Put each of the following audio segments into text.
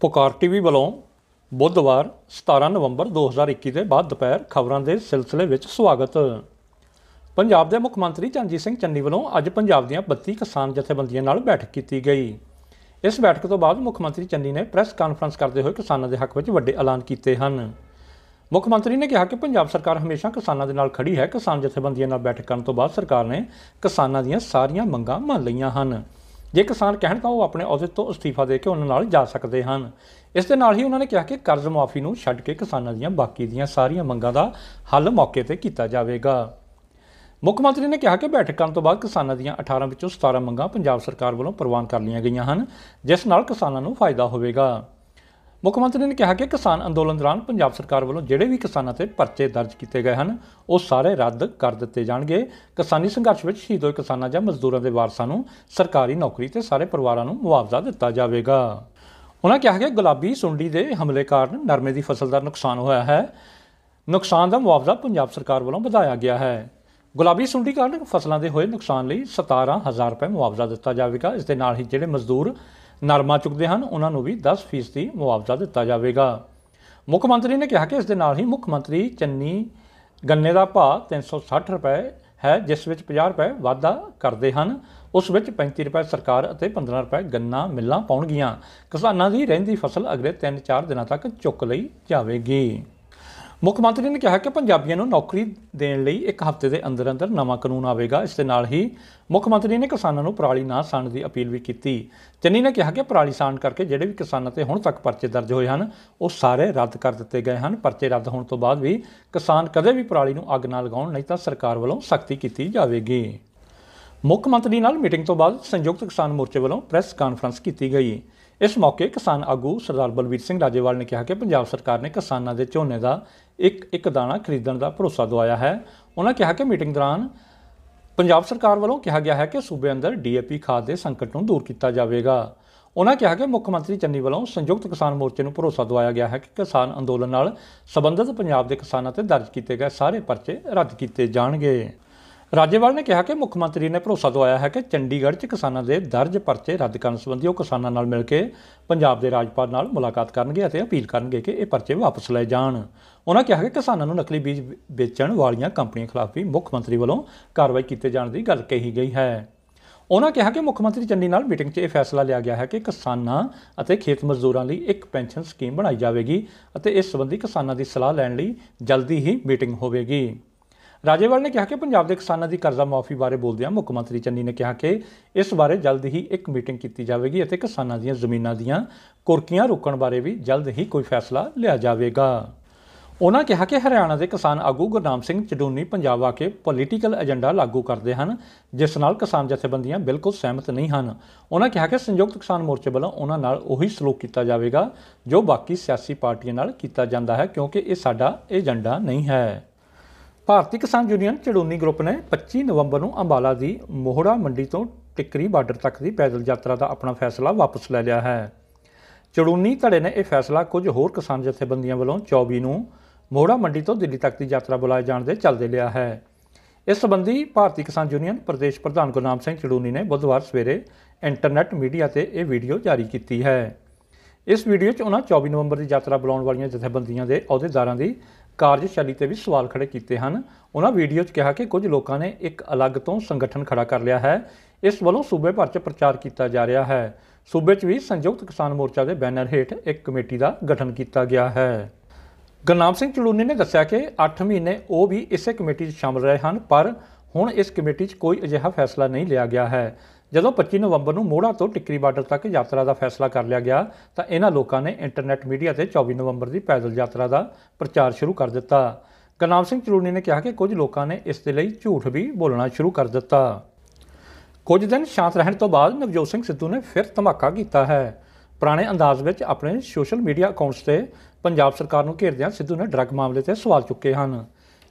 ਪੁਕਾਰ ਟੀਵੀ ਵੱਲੋਂ ਬੁੱਧਵਾਰ 17 ਨਵੰਬਰ 2021 ਦੇ ਬਾਅਦ ਦੁਪਹਿਰ ਖਬਰਾਂ ਦੇ ਸਿਲਸਿਲੇ ਵਿੱਚ ਸਵਾਗਤ ਪੰਜਾਬ ਦੇ ਮੁੱਖ ਮੰਤਰੀ ਚੰਜੀ ਸਿੰਘ ਚੰਨੀ ਵੱਲੋਂ ਅੱਜ ਪੰਜਾਬ ਦੀਆਂ 32 ਕਿਸਾਨ ਜਥੇਬੰਦੀਆਂ ਨਾਲ ਬੈਠਕ ਕੀਤੀ ਗਈ ਇਸ ਬੈਠਕ ਤੋਂ ਬਾਅਦ ਮੁੱਖ ਮੰਤਰੀ ਚੰਨੀ ਨੇ ਪ੍ਰੈਸ ਕਾਨਫਰੰਸ ਕਰਦੇ ਹੋਏ ਕਿਸਾਨਾਂ ਦੇ ਹੱਕ ਵਿੱਚ ਵੱਡੇ ਐਲਾਨ ਕੀਤੇ ਹਨ ਮੁੱਖ ਮੰਤਰੀ ਨੇ ਕਿਹਾ ਕਿ ਪੰਜਾਬ ਸਰਕਾਰ ਹਮੇਸ਼ਾ ਕਿਸਾਨਾਂ ਦੇ ਨਾਲ ਖੜੀ ਹੈ ਕਿਸਾਨ ਜਥੇਬੰਦੀਆਂ ਨਾਲ ਬੈਠਕ ਕਰਨ ਤੋਂ ਬਾਅਦ ਸਰਕਾਰ ਨੇ ਕਿਸਾਨਾਂ ਦੀਆਂ ਸਾਰੀਆਂ ਮੰਗਾਂ ਮੰਨ ਲਈਆਂ ਹਨ ਜੇ ਕਿਸਾਨ ਕਹਿਣ ਤਾਂ ਉਹ ਆਪਣੇ ਅਹੁਦੇ ਤੋਂ ਅਸਤੀਫਾ ਦੇ ਕੇ ਉਹਨਾਂ ਨਾਲ ਜਾ ਸਕਦੇ ਹਨ ਇਸ ਦੇ ਨਾਲ ਹੀ ਉਹਨਾਂ ਨੇ ਕਿਹਾ ਕਿ ਕਰਜ਼ ਮਾਫੀ ਨੂੰ ਛੱਡ ਕੇ ਕਿਸਾਨਾਂ ਦੀਆਂ ਬਾਕੀ ਦੀਆਂ ਸਾਰੀਆਂ ਮੰਗਾਂ ਦਾ ਹੱਲ ਮੌਕੇ ਤੇ ਕੀਤਾ ਜਾਵੇਗਾ ਮੁੱਖ ਮੰਤਰੀ ਨੇ ਕਿਹਾ ਕਿ ਬੈਠਕ ਕਰਨ ਤੋਂ ਬਾਅਦ ਕਿਸਾਨਾਂ ਦੀਆਂ 18 ਵਿੱਚੋਂ 17 ਮੰਗਾਂ ਪੰਜਾਬ ਸਰਕਾਰ ਵੱਲੋਂ ਪ੍ਰਵਾਨ ਕਰ ਲਈਆਂ ਗਈਆਂ ਹਨ ਜਿਸ ਨਾਲ ਕਿਸਾਨਾਂ ਨੂੰ ਫਾਇਦਾ ਹੋਵੇਗਾ ਮੁੱਖ ਮੰਤਰੀ ਨੇ ਕਿਹਾ ਕਿ ਕਿਸਾਨ ਅੰਦੋਲਨ ਦੌਰਾਨ ਪੰਜਾਬ ਸਰਕਾਰ ਵੱਲੋਂ ਜਿਹੜੇ ਵੀ ਕਿਸਾਨਾਂ ਤੇ ਪਰਚੇ ਦਰਜ ਕੀਤੇ ਗਏ ਹਨ ਉਹ ਸਾਰੇ ਰੱਦ ਕਰ ਦਿੱਤੇ ਜਾਣਗੇ ਕਿਸਾਨੀ ਸੰਘਰਸ਼ ਵਿੱਚ ਸ਼ਹੀਦ ਹੋਏ ਕਿਸਾਨਾਂ ਜਾਂ ਮਜ਼ਦੂਰਾਂ ਦੇ ਵਾਰਸਾਂ ਨੂੰ ਸਰਕਾਰੀ ਨੌਕਰੀ ਤੇ ਸਾਰੇ ਪਰਿਵਾਰਾਂ ਨੂੰ ਮੁਆਵਜ਼ਾ ਦਿੱਤਾ ਜਾਵੇਗਾ ਉਹਨਾਂ ਕਿਹਾ ਕਿ ਗੁਲਾਬੀ ਸੁੰਡੀ ਦੇ ਹਮਲੇ ਕਾਰਨ ਨਰਮੇ ਦੀ ਫਸਲ ਦਾ ਨੁਕਸਾਨ ਹੋਇਆ ਹੈ ਨੁਕਸਾਨ ਦਾ ਮੁਆਵਜ਼ਾ ਪੰਜਾਬ ਸਰਕਾਰ ਵੱਲੋਂ ਵਧਾਇਆ ਗਿਆ ਹੈ ਗੁਲਾਬੀ ਸੁੰਡੀ ਕਾਰਨ ਫਸਲਾਂ ਦੇ ਹੋਏ ਨੁਕਸਾਨ ਲਈ 17000 ਰੁਪਏ ਮੁਆਵਜ਼ਾ ਦਿੱਤਾ ਜਾਵੇਗਾ ਇਸ ਦੇ ਨਾਲ ਹੀ ਜਿਹੜੇ ਮਜ਼ਦੂਰ ਨਰਮਾ ਚੁੱਕਦੇ ਹਨ ਉਹਨਾਂ ਨੂੰ ਵੀ 10% ਦੀ ਮੁਆਵਜ਼ਾ ਦਿੱਤਾ ਜਾਵੇਗਾ ਮੁੱਖ ਮੰਤਰੀ ਨੇ ਕਿਹਾ ਕਿ ਇਸ ਦੇ ਨਾਲ ਹੀ ਮੁੱਖ ਮੰਤਰੀ ਚੰਨੀ ਗੰਨੇ ਦਾ ਭਾਅ 360 ਰੁਪਏ ਹੈ ਜਿਸ ਵਿੱਚ 50 ਰੁਪਏ ਵਾਧਾ ਕਰਦੇ ਹਨ ਉਸ ਵਿੱਚ 35 ਰੁਪਏ ਸਰਕਾਰ ਅਤੇ 15 ਰੁਪਏ ਗੰਨਾ ਮਿੱਲਾਂ ਪਾਉਣਗੀਆਂ ਕਿਸਾਨਾਂ ਦੀ ਰਹਿੰਦੀ ਫਸਲ ਅਗਲੇ 3-4 ਦਿਨਾਂ ਤੱਕ ਚੁੱਕ ਲਈ ਜਾਵੇਗੀ ਮੁੱਖ ਮੰਤਰੀ ਨੇ ਕਿਹਾ ਕਿ ਪੰਜਾਬੀਆਂ ਨੂੰ ਨੌਕਰੀ ਦੇਣ ਲਈ ਇੱਕ ਹਫ਼ਤੇ ਦੇ ਅੰਦਰ ਅੰਦਰ ਨਵਾਂ ਕਾਨੂੰਨ ਆਵੇਗਾ ਇਸ ਦੇ ਨਾਲ ਹੀ ਮੁੱਖ ਮੰਤਰੀ ਨੇ ਕਿਸਾਨਾਂ ਨੂੰ ਪਰਾਲੀ ਨਾ ਸਾੜਨ ਦੀ ਅਪੀਲ ਵੀ ਕੀਤੀ ਚੰਨੀ ਨੇ ਕਿਹਾ ਕਿ ਪਰਾਲੀ ਸਾੜਨ ਕਰਕੇ ਜਿਹੜੇ ਵੀ ਕਿਸਾਨਾਂ ਤੇ ਹੁਣ ਤੱਕ ਪਰਚੇ ਦਰਜ ਹੋਏ ਹਨ ਉਹ ਸਾਰੇ ਰੱਦ ਕਰ ਦਿੱਤੇ ਗਏ ਹਨ ਪਰਚੇ ਰੱਦ ਹੋਣ ਤੋਂ ਬਾਅਦ ਵੀ ਕਿਸਾਨ ਕਦੇ ਵੀ ਪਰਾਲੀ ਨੂੰ ਅੱਗ ਨਾ ਲਗਾਉਣ ਨਹੀਂ ਤਾਂ ਸਰਕਾਰ ਵੱਲੋਂ ਸਖਤੀ ਕੀਤੀ ਜਾਵੇਗੀ ਮੁੱਖ ਮੰਤਰੀ ਨਾਲ ਮੀਟਿੰਗ ਤੋਂ ਬਾਅਦ ਸੰਯੁਕਤ ਕਿਸਾਨ ਮੋਰਚੇ ਵੱਲੋਂ ਪ੍ਰੈਸ ਕਾਨਫਰੰਸ ਕੀਤੀ ਗਈ ਇਸ ਮੌਕੇ ਕਿਸਾਨ ਆਗੂ ਸਰਦਾਰ ਬਲਵੀਰ ਸਿੰਘ ਰਾਜੇਵਾਲ ਨੇ ਕਿਹਾ ਕਿ ਪੰਜਾਬ ਸਰਕਾਰ ਨੇ ਕਿਸਾਨਾਂ ਦੇ ਝੋਨੇ ਦਾ ਇੱਕ ਇੱਕ ਦਾਣਾ ਖਰੀਦਣ ਦਾ ਭਰੋਸਾ ਦਵਾਇਆ ਹੈ ਉਹਨਾਂ ਕਿਹਾ ਕਿ ਮੀਟਿੰਗ ਦੌਰਾਨ ਪੰਜਾਬ ਸਰਕਾਰ ਵੱਲੋਂ ਕਿਹਾ ਗਿਆ ਹੈ ਕਿ ਸੂਬੇ ਅੰਦਰ ਡੀਏਪੀ ਖਾਦ ਦੇ ਸੰਕਟ ਨੂੰ ਦੂਰ ਕੀਤਾ ਜਾਵੇਗਾ ਉਹਨਾਂ ਕਿਹਾ ਕਿ ਮੁੱਖ ਮੰਤਰੀ ਚੰਨੀ ਵੱਲੋਂ ਸੰਯੁਕਤ ਕਿਸਾਨ ਮੋਰਚੇ ਨੂੰ ਭਰੋਸਾ ਦਵਾਇਆ ਗਿਆ ਹੈ ਕਿ ਕਿਸਾਨ ਅੰਦੋਲਨ ਨਾਲ ਸਬੰਧਤ ਪੰਜਾਬ ਦੇ ਕਿਸਾਨਾਂ ਤੇ ਦਰਜ ਕੀਤੇ ਗਏ ਸਾਰੇ ਪਰਚੇ ਰੱਦ ਕੀਤੇ ਜਾਣਗੇ ਰਾਜੇਵਾਲ ਨੇ ਕਿਹਾ ਕਿ ਮੁੱਖ ਮੰਤਰੀ ਨੇ ਭਰੋਸਾ ਦਵਾਇਆ ਹੈ ਕਿ ਚੰਡੀਗੜ੍ਹ 'ਚ ਕਿਸਾਨਾਂ ਦੇ ਦਰਜ ਪਰਚੇ ਰੱਦ ਕਰਨ ਸੰਬੰਧੀ ਉਹ ਕਿਸਾਨਾਂ ਨਾਲ ਮਿਲ ਕੇ ਪੰਜਾਬ ਦੇ ਰਾਜਪਾਲ ਨਾਲ ਮੁਲਾਕਾਤ ਕਰਨਗੇ ਅਤੇ ਅਪੀਲ ਕਰਨਗੇ ਕਿ ਇਹ ਪਰਚੇ ਵਾਪਸ ਲਏ ਜਾਣ ਉਹਨਾਂ ਕਿਹਾ ਕਿ ਕਿਸਾਨਾਂ ਨੂੰ ਨਕਲੀ ਬੀਜ ਵੇਚਣ ਵਾਲੀਆਂ ਕੰਪਨੀਆਂ ਖਿਲਾਫ ਵੀ ਮੁੱਖ ਮੰਤਰੀ ਵੱਲੋਂ ਕਾਰਵਾਈ ਕੀਤੇ ਜਾਣ ਦੀ ਗੱਲ ਕਹੀ ਗਈ ਹੈ ਉਹਨਾਂ ਕਿਹਾ ਕਿ ਮੁੱਖ ਮੰਤਰੀ ਚੰਡੀ ਨਾਲ ਮੀਟਿੰਗ 'ਚ ਇਹ ਫੈਸਲਾ ਲਿਆ ਗਿਆ ਹੈ ਕਿ ਕਿਸਾਨਾਂ ਅਤੇ ਖੇਤ ਮਜ਼ਦੂਰਾਂ ਲਈ ਇੱਕ ਪੈਨਸ਼ਨ ਸਕੀਮ ਬਣਾਈ ਜਾਵੇਗੀ ਅਤੇ ਇਸ ਸੰਬੰਧੀ ਕਿਸਾਨਾਂ ਦੀ ਸਲਾਹ ਲੈਣ ਲਈ ਜਲਦੀ ਹੀ ਮੀਟਿੰਗ ਹੋਵੇਗੀ ਰਾਜੇਵਾਲ ਨੇ ਕਿਹਾ ਕਿ ਪੰਜਾਬ ਦੇ ਕਿਸਾਨਾਂ ਦੀ ਕਰਜ਼ਾ ਮਾਫੀ ਬਾਰੇ ਬੋਲਦਿਆਂ ਮੁੱਖ ਮੰਤਰੀ ਚੰਨੀ ਨੇ ਕਿਹਾ ਕਿ ਇਸ ਬਾਰੇ ਜਲਦ ਹੀ ਇੱਕ ਮੀਟਿੰਗ ਕੀਤੀ ਜਾਵੇਗੀ ਅਤੇ ਕਿਸਾਨਾਂ ਦੀਆਂ ਜ਼ਮੀਨਾਂ ਦੀਆਂ ਕੁਰਕੀਆਂ ਰੋਕਣ ਬਾਰੇ ਵੀ ਜਲਦ ਹੀ ਕੋਈ ਫੈਸਲਾ ਲਿਆ ਜਾਵੇਗਾ ਉਹਨਾਂ ਕਿਹਾ ਕਿ ਹਰਿਆਣਾ ਦੇ ਕਿਸਾਨ ਆਗੂ ਗੁਰਨਾਮ ਸਿੰਘ ਚਡੂਨੀ ਪੰਜਾਬ ਆ ਕੇ ਪੋਲੀਟੀਕਲ ਏਜੰਡਾ ਲਾਗੂ ਕਰਦੇ ਹਨ ਜਿਸ ਨਾਲ ਕਿਸਾਨ ਜਥੇਬੰਦੀਆਂ ਬਿਲਕੁਲ ਸਹਿਮਤ ਨਹੀਂ ਹਨ ਉਹਨਾਂ ਕਿਹਾ ਕਿ ਸੰਯੁਕਤ ਕਿਸਾਨ ਮੋਰਚੇ ਵੱਲੋਂ ਉਹਨਾਂ ਨਾਲ ਉਹੀ ਸਲੂਕ ਕੀਤਾ ਜਾਵੇਗਾ ਜੋ ਬਾਕੀ ਸਿਆਸੀ ਪਾਰਟੀਆਂ ਨਾਲ ਕੀਤਾ ਜਾਂਦਾ ਹੈ ਕਿਉਂਕਿ ਇਹ ਸਾਡਾ ਏਜੰਡਾ ਨਹੀਂ ਹੈ ਭਾਰਤੀ ਕਿਸਾਨ ਯੂਨੀਅਨ ਚੜੂਨੀ ਗਰੁੱਪ ਨੇ 25 ਨਵੰਬਰ ਨੂੰ ਅੰਬਾਲਾ ਦੀ ਮੋਹੜਾ ਮੰਡੀ ਤੋਂ ਟਿੱਕਰੀ ਬਾਰਡਰ ਤੱਕ ਦੀ ਪੈਦਲ ਯਾਤਰਾ ਦਾ ਆਪਣਾ ਫੈਸਲਾ ਵਾਪਸ ਲੈ ਲਿਆ ਹੈ ਚੜੂਨੀ ਧੜੇ ਨੇ ਇਹ ਫੈਸਲਾ ਕੁਝ ਹੋਰ ਕਿਸਾਨ ਜਥੇਬੰਦੀਆਂ ਵੱਲੋਂ 24 ਨੂੰ ਮੋਹੜਾ ਮੰਡੀ ਤੋਂ ਦਿੱਲੀ ਤੱਕ ਦੀ ਯਾਤਰਾ ਬੁਲਾਏ ਜਾਣ ਦੇ ਚੱਲਦੇ ਲਿਆ ਹੈ ਇਸ ਸੰਬੰਧੀ ਭਾਰਤੀ ਕਿਸਾਨ ਯੂਨੀਅਨ ਪ੍ਰਦੇਸ਼ ਪ੍ਰਧਾਨ ਗੁਰਨਾਮ ਸਿੰਘ ਚੜੂਨੀ ਨੇ ਬੁੱਧਵਾਰ ਸਵੇਰੇ ਇੰਟਰਨੈਟ ਮੀਡੀਆ ਤੇ ਇਹ ਵੀਡੀਓ ਜਾਰੀ ਕੀਤੀ ਹੈ ਇਸ ਵੀਡੀਓ 'ਚ ਉਹਨਾਂ 24 ਨਵੰਬਰ ਦੀ ਯਾਤਰਾ ਬੁਲਾਉਣ ਵਾਲੀਆਂ ਜਥੇਬੰਦੀਆਂ ਦੇ ਅਹੁਦੇਦਾਰਾਂ ਦੀ ਕਾਰਜਸ਼ੈਲੀ ਤੇ ਵੀ ਸਵਾਲ ਖੜੇ ਕੀਤੇ ਹਨ ਉਹਨਾਂ ਵੀਡੀਓ 'ਚ ਕਿਹਾ ਕਿ ਕੁਝ ਲੋਕਾਂ ਨੇ ਇੱਕ ਅਲੱਗ ਤੋਂ ਸੰਗਠਨ ਖੜਾ ਕਰ ਲਿਆ ਹੈ ਇਸ ਵੱਲੋਂ ਸੂਬੇ ਭਰ 'ਚ ਪ੍ਰਚਾਰ ਕੀਤਾ ਜਾ ਰਿਹਾ ਹੈ ਸੂਬੇ 'ਚ ਵੀ ਸੰਯੁਕਤ ਕਿਸਾਨ ਮੋਰਚਾ ਦੇ ਬੈਨਰ ਹੇਠ ਇੱਕ ਕਮੇਟੀ ਦਾ ਗਠਨ ਕੀਤਾ ਗਿਆ ਹੈ ਗਨਾਮ ਸਿੰਘ ਚੜੂਨੀ ਨੇ ਦੱਸਿਆ ਕਿ 8 ਮਹੀਨੇ ਉਹ ਵੀ ਇਸੇ ਕਮੇਟੀ 'ਚ ਸ਼ਾਮਲ ਰਹੇ ਹਨ ਪਰ ਹੁਣ ਇਸ ਕਮੇਟੀ 'ਚ ਕੋਈ ਅਜਿਹਾ ਫੈਸਲਾ ਨਹੀਂ ਲਿਆ ਗਿਆ ਹੈ ਜਦੋਂ 25 ਨਵੰਬਰ ਨੂੰ ਮੋੜਾ ਤੋਂ ਟਿੱਕਰੀ ਬਾਰਡਰ ਤੱਕ ਯਾਤਰਾ ਦਾ ਫੈਸਲਾ ਕਰ ਲਿਆ ਗਿਆ ਤਾਂ ਇਹਨਾਂ ਲੋਕਾਂ ਨੇ ਇੰਟਰਨੈਟ ਮੀਡੀਆ ਤੇ 24 ਨਵੰਬਰ ਦੀ ਪੈਦਲ ਯਾਤਰਾ ਦਾ ਪ੍ਰਚਾਰ ਸ਼ੁਰੂ ਕਰ ਦਿੱਤਾ ਗਨਾਮ ਸਿੰਘ ਚਰੂਣੀ ਨੇ ਕਿਹਾ ਕਿ ਕੁਝ ਲੋਕਾਂ ਨੇ ਇਸ ਦੇ ਲਈ ਝੂਠ ਵੀ ਬੋਲਣਾ ਸ਼ੁਰੂ ਕਰ ਦਿੱਤਾ ਕੁਝ ਦਿਨ ਸ਼ਾਂਤ ਰਹਿਣ ਤੋਂ ਬਾਅਦ ਨਵਜੋਤ ਸਿੰਘ ਸਿੱਧੂ ਨੇ ਫਿਰ ਧਮਾਕਾ ਕੀਤਾ ਹੈ ਪੁਰਾਣੇ ਅੰਦਾਜ਼ ਵਿੱਚ ਆਪਣੇ ਸੋਸ਼ਲ ਮੀਡੀਆ ਅਕਾਊਂਟਸ ਤੇ ਪੰਜਾਬ ਸਰਕਾਰ ਨੂੰ ਘੇਰਦਿਆਂ ਸਿੱਧੂ ਨੇ ਡਰੱਗ ਮਾਮਲੇ ਤੇ ਸਵਾਲ ਚੁੱਕੇ ਹਨ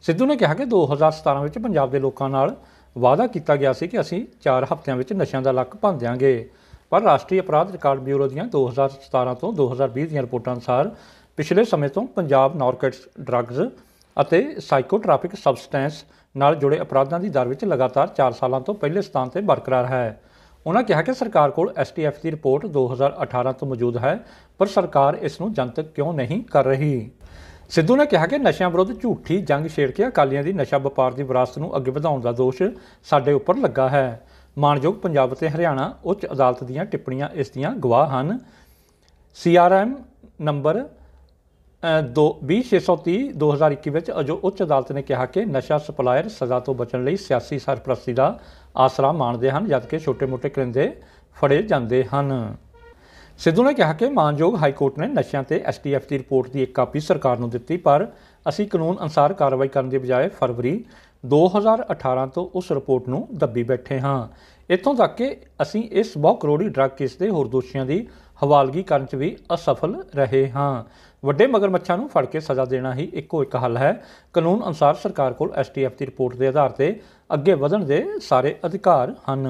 ਸਿੱਧੂ ਨੇ ਕਿਹਾ ਕਿ 2017 ਵਿੱਚ ਪੰਜਾਬ ਦੇ ਲੋਕਾਂ ਨਾਲ ਵਾਅਦਾ ਕੀਤਾ ਗਿਆ ਸੀ ਕਿ ਅਸੀਂ 4 ਹਫ਼ਤਿਆਂ ਵਿੱਚ ਨਸ਼ਿਆਂ ਦਾ ਲੱਕ ਭੰਨ ਦਿਆਂਗੇ ਪਰ ਰਾਸ਼ਟਰੀ ਅਪਰਾਧ ਰਿਕਾਰਡ ਬਿਊਰੋ ਦੀਆਂ 2017 ਤੋਂ 2020 ਦੀਆਂ ਰਿਪੋਰਟਾਂ ਅਨੁਸਾਰ ਪਿਛਲੇ ਸਮੇਂ ਤੋਂ ਪੰਜਾਬ ਨਾਰਕੋਟਿਕਸ ਡਰੱਗਸ ਅਤੇ ਸਾਈਕੋਟ੍ਰੋਪਿਕ ਸਬਸਟੈਂਸ ਨਾਲ ਜੁੜੇ ਅਪਰਾਧਾਂ ਦੀ ਦਰ ਵਿੱਚ ਲਗਾਤਾਰ 4 ਸਾਲਾਂ ਤੋਂ ਪਹਿਲੇ ਸਥਾਨ ਤੇ ਬਰਕਰਾਰ ਹੈ ਉਹਨਾਂ ਕਿਹਾ ਕਿ ਸਰਕਾਰ ਕੋਲ ਐਸਟੀਐਫ ਦੀ ਰਿਪੋਰਟ 2018 ਤੋਂ ਮੌਜੂਦ ਹੈ ਪਰ ਸਰਕਾਰ ਇਸ ਨੂੰ ਜਨਤਕ ਕਿਉਂ ਨਹੀਂ ਕਰ ਰਹੀ ਸਿੱਧੂ ਨੇ ਕਿਹਾ ਕਿ ਨਸ਼ਿਆਂ ਵਿਰੁੱਧ ਝੂਠੀ ਜੰਗ ਛੇੜ ਕੇ ਅਕਾਲੀਆਂ ਦੀ ਨਸ਼ਾ ਵਪਾਰ ਦੀ ਵਿਰਾਸਤ ਨੂੰ ਅੱਗੇ ਵਧਾਉਣ ਦਾ ਦੋਸ਼ ਸਾਡੇ ਉੱਪਰ ਲੱਗਾ ਹੈ ਮਾਨਯੋਗ ਪੰਜਾਬ ਅਤੇ ਹਰਿਆਣਾ ਉੱਚ ਅਦਾਲਤ ਦੀਆਂ ਟਿੱਪਣੀਆਂ ਇਸ ਦੀਆਂ ਗਵਾਹ ਹਨ ਸੀਆਰਐਮ ਨੰਬਰ 20630/2021 ਵਿੱਚ ਅਜੋ ਉੱਚ ਅਦਾਲਤ ਨੇ ਕਿਹਾ ਕਿ ਨਸ਼ਾ ਸਪਲਾਇਰ ਸਜ਼ਾ ਤੋਂ ਬਚਣ ਲਈ ਸਿਆਸੀ ਸਰਪ੍ਰਸਤੀ ਦਾ ਆਸਰਾ ਮੰਨਦੇ ਹਨ ਜਦਕਿ ਛੋਟੇ-ਮੋਟੇ ਕਰਿੰਦੇ ਫੜੇ ਜਾਂਦੇ ਹਨ ਸਿੱਧੂ ਨੇ ਕਿਹਾ ਕਿ ਮਾਨਯੋਗ ਹਾਈ ਕੋਰਟ ਨੇ ਨਸ਼ਿਆਂ ਤੇ ਐਸਟੀਐਫ ਦੀ ਰਿਪੋਰਟ ਦੀ ਇੱਕ ਕਾਪੀ ਸਰਕਾਰ ਨੂੰ ਦਿੱਤੀ ਪਰ ਅਸੀਂ ਕਾਨੂੰਨ ਅਨਸਾਰ ਕਾਰਵਾਈ ਕਰਨ ਦੀ ਬਜਾਏ ਫਰਵਰੀ 2018 ਤੋਂ ਉਸ ਰਿਪੋਰਟ ਨੂੰ ਦੱਬੀ ਬੈਠੇ ਹਾਂ ਇਥੋਂ ਤੱਕ ਕਿ ਅਸੀਂ ਇਸ ਬਹੁ ਕਰੋੜੀ ਡਰੱਗ ਕੇਸ ਦੇ ਹੋਰ ਦੋਸ਼ੀਆਂ ਦੀ ਹਵਾਲਗੀ ਕਰਨ 'ਚ ਵੀ ਅਸਫਲ ਰਹੇ ਹਾਂ ਵੱਡੇ ਮਗਰਮੱਛਾਂ ਨੂੰ ਫੜ ਕੇ ਸਜ਼ਾ ਦੇਣਾ ਹੀ ਇੱਕੋ ਇੱਕ ਹੱਲ ਹੈ ਕਾਨੂੰਨ ਅਨਸਾਰ ਸਰਕਾਰ ਕੋਲ ਐਸਟੀਐਫ ਦੀ ਰਿਪੋਰਟ ਦੇ ਆਧਾਰ ਤੇ ਅੱਗੇ ਵਧਣ ਦੇ ਸਾਰੇ ਅਧਿਕਾਰ ਹਨ